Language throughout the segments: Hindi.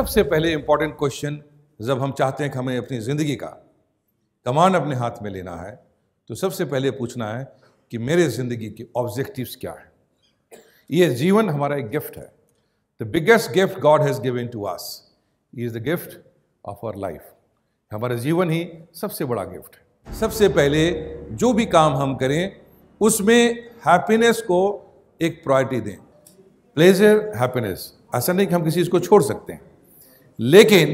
सबसे पहले इंपॉर्टेंट क्वेश्चन जब हम चाहते हैं कि हमें अपनी ज़िंदगी का कमान अपने हाथ में लेना है तो सबसे पहले पूछना है कि मेरे ज़िंदगी के ऑब्जेक्टिव्स क्या है ये जीवन हमारा एक गिफ्ट है the biggest gift God has given to us is the gift of our life हमारा जीवन ही सबसे बड़ा गिफ्ट है सबसे पहले जो भी काम हम करें उसमें हैप्पीनेस को एक प्रायोरिटी दें प्लेजर हैप्पीनेस ऐसा नहीं कि हम किसी चीज़ को छोड़ सकते हैं लेकिन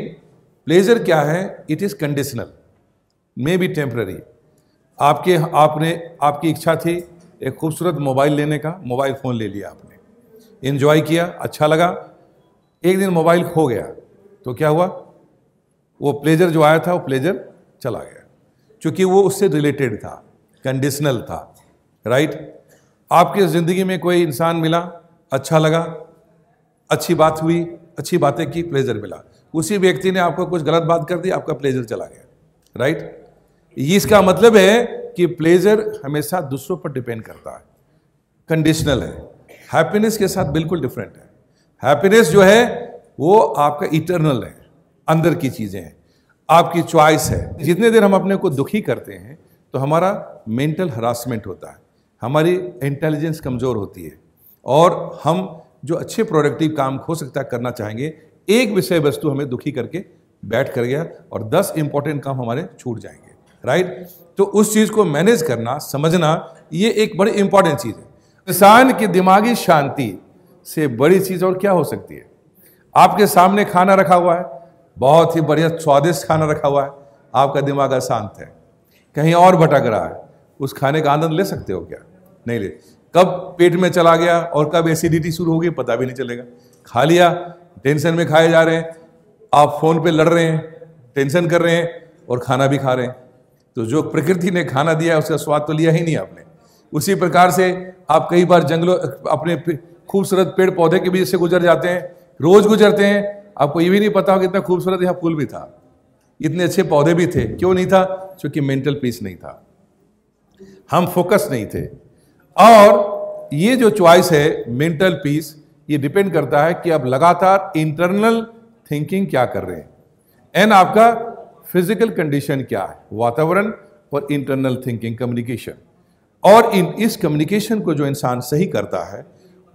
प्लेजर क्या है it is conditional may be temporary आपके आपने आपकी इच्छा थी एक खूबसूरत मोबाइल लेने का मोबाइल फ़ोन ले लिया आपने इन्जॉय किया अच्छा लगा एक दिन मोबाइल खो गया तो क्या हुआ वो प्लेजर जो आया था वो प्लेजर चला गया क्योंकि वो उससे रिलेटेड था कंडीशनल था राइट आपके ज़िंदगी में कोई इंसान मिला अच्छा लगा अच्छी बात हुई अच्छी बातें की प्लेजर मिला उसी व्यक्ति ने आपको कुछ गलत बात कर दी आपका प्लेजर चला गया राइट ये इसका मतलब है कि प्लेजर हमेशा दूसरों पर डिपेंड करता है कंडीशनल है हैप्पीनेस के साथ बिल्कुल डिफरेंट है हैप्पीनेस जो है वो आपका इटर्नल है अंदर की चीज़ें हैं आपकी चॉइस है जितने देर हम अपने को दुखी करते हैं तो हमारा मेंटल हरासमेंट होता है हमारी इंटेलिजेंस कमज़ोर होती है और हम जो अच्छे प्रोडक्टिव काम हो सकता है करना चाहेंगे एक विषय वस्तु हमें दुखी करके बैठ कर गया और दस इंपॉर्टेंट काम हमारे छूट जाएंगे राइट तो उस चीज़ को मैनेज करना समझना ये एक बड़ी इंपॉर्टेंट चीज़ है इंसान की दिमागी शांति से बड़ी चीज़ और क्या हो सकती है आपके सामने खाना रखा हुआ है बहुत ही बढ़िया स्वादिष्ट खाना रखा हुआ है आपका दिमाग अशांत है कहीं और भटक रहा है उस खाने का आनंद ले सकते हो क्या नहीं ले कब पेट में चला गया और कब एसिडिटी शुरू हो गई पता भी नहीं चलेगा खा लिया टेंशन में खाए जा रहे हैं आप फोन पे लड़ रहे हैं टेंशन कर रहे हैं और खाना भी खा रहे हैं तो जो प्रकृति ने खाना दिया है उसका स्वाद तो लिया ही नहीं आपने उसी प्रकार से आप कई बार जंगलों अपने खूबसूरत पेड़ पौधे के बीच से गुजर जाते हैं रोज गुजरते हैं आपको ये भी नहीं पता हो कि इतना खूबसूरत यहाँ फूल भी था इतने अच्छे पौधे भी थे क्यों नहीं था क्योंकि मेंटल पीस नहीं था हम फोकस नहीं थे और ये जो चॉइस है मेंटल पीस ये डिपेंड करता है कि आप लगातार इंटरनल थिंकिंग क्या कर रहे हैं एंड आपका फिजिकल कंडीशन क्या है वातावरण और इंटरनल थिंकिंग कम्युनिकेशन और इन इस कम्युनिकेशन को जो इंसान सही करता है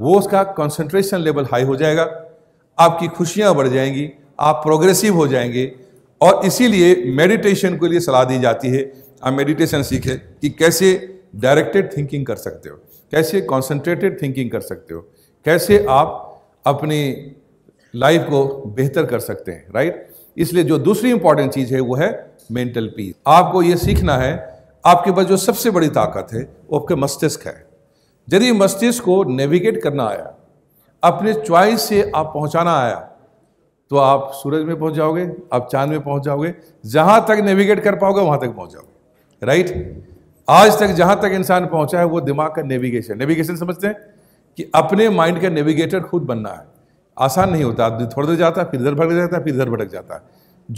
वो उसका कंसंट्रेशन लेवल हाई हो जाएगा आपकी खुशियाँ बढ़ जाएंगी आप प्रोग्रेसिव हो जाएंगे और इसीलिए मेडिटेशन के लिए सलाह दी जाती है आप मेडिटेशन सीखें कि कैसे डायरेक्टेड थिंकिंग कर सकते हो कैसे कॉन्सेंट्रेटेड थिंकिंग कर सकते हो कैसे आप अपनी लाइफ को बेहतर कर सकते हैं राइट इसलिए जो दूसरी इंपॉर्टेंट चीज़ है वो है मेंटल पीस आपको ये सीखना है आपके पास जो सबसे बड़ी ताकत है वो आपके मस्तिष्क है यदि मस्तिष्क को नेविगेट करना आया अपने च्वाइस से आप पहुंचाना आया तो आप सूरज में पहुंच जाओगे आप चांद में पहुंच जाओगे जहां तक नेविगेट कर पाओगे वहां तक पहुंच जाओगे राइट आज तक जहां तक इंसान पहुंचा है वो दिमाग का नेविगेशन नेविगेशन समझते हैं कि अपने माइंड का नेविगेटर खुद बनना है आसान नहीं होता आदमी थोड़ी देर जाता है फिर इधर भटक जाता है फिर इधर भटक जाता है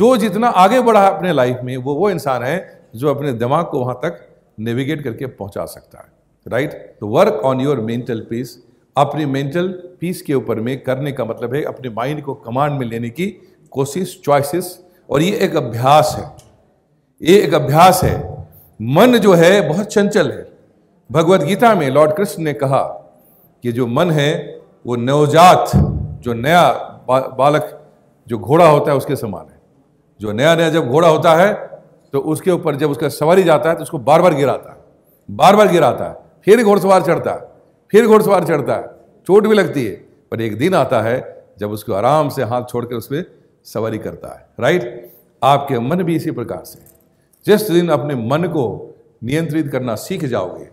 जो जितना आगे बढ़ा है अपने लाइफ में वो वो इंसान है जो अपने दिमाग को वहाँ तक नेविगेट करके पहुँचा सकता है राइट तो work on your mental peace अपनी मेंटल पीस के ऊपर में करने का मतलब है अपने माइंड को कमांड में लेने की कोशिश चॉइसिस और ये एक अभ्यास है ये एक अभ्यास है मन जो है बहुत चंचल है भगवत गीता में लॉर्ड कृष्ण ने कहा कि जो मन है वो नवजात जो नया बा, बालक जो घोड़ा होता है उसके समान है जो नया नया जब घोड़ा होता है तो उसके ऊपर जब उसका सवारी जाता है तो उसको बार बार गिराता है बार बार गिराता है फिर घोड़सवार चढ़ता है फिर घोड़सवार चढ़ता है चोट भी लगती है पर एक दिन आता है जब उसको आराम से हाथ छोड़कर उस पर सवारी करता है राइट आपके मन भी इसी प्रकार से जिस दिन अपने मन को नियंत्रित करना सीख जाओगे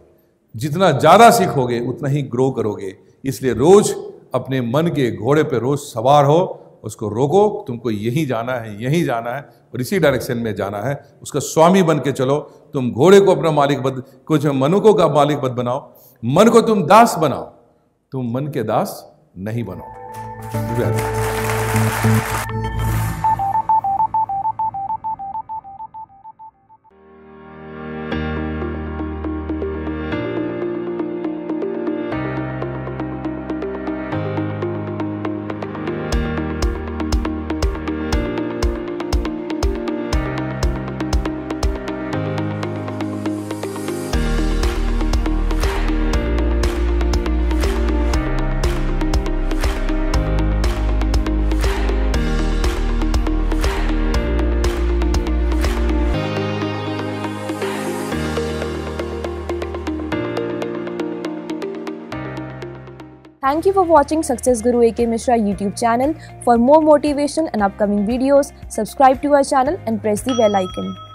जितना ज़्यादा सीखोगे उतना ही ग्रो करोगे इसलिए रोज़ अपने मन के घोड़े पर रोज़ सवार हो उसको रोको तुमको यहीं जाना है यहीं जाना है और इसी डायरेक्शन में जाना है उसका स्वामी बन के चलो तुम घोड़े को अपना मालिक बद कुछ मनु को का मालिक बद बनाओ मन को तुम दास बनाओ तुम मन के दास नहीं बनो Thank you for watching Success Guru AK Mishra YouTube channel. For more motivation and upcoming videos, subscribe to our channel and press the bell icon.